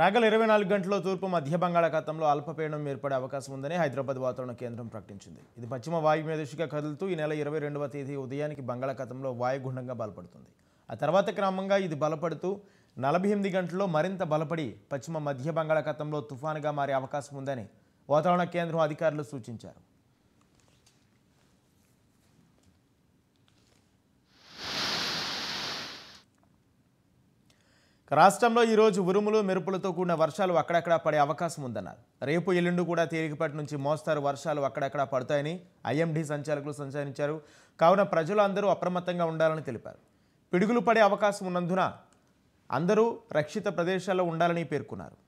రాగల ఇరవై నాలుగు గంటల్లో తూర్పు మధ్య బంగాళాఖాతంలో అల్పపీడనం ఏర్పడే అవకాశం ఉందని హైదరాబాద్ వాతావరణ కేంద్రం ప్రకటించింది ఇది పశ్చిమ వాయు దిశగా కదులుతూ ఈ నెల ఇరవై రెండవ తేదీ ఉదయానికి బంగాళాఖాతంలో వాయుగుండంగా బలపడుతుంది ఆ తర్వాత క్రమంగా ఇది బలపడుతూ నలభై ఎనిమిది గంటల్లో మరింత బలపడి పశ్చిమ మధ్య బంగాళాఖాతంలో తుఫానుగా మారే అవకాశం ఉందని వాతావరణ కేంద్రం అధికారులు సూచించారు రాష్ట్రంలో ఈరోజు ఉరుములు మెరుపులతో కూడిన వర్షాలు అక్కడక్కడా పడే అవకాశం ఉందన్నారు రేపు ఎల్లుండి కూడా తేలికపాటి నుంచి మోస్తారు వర్షాలు అక్కడక్కడా పడతాయని ఐఎండీ సంచాలకులు సంచరించారు కావున ప్రజలు అందరూ అప్రమత్తంగా ఉండాలని తెలిపారు పిడుగులు పడే అవకాశం ఉన్నందున అందరూ రక్షిత ప్రదేశాల్లో ఉండాలని పేర్కొన్నారు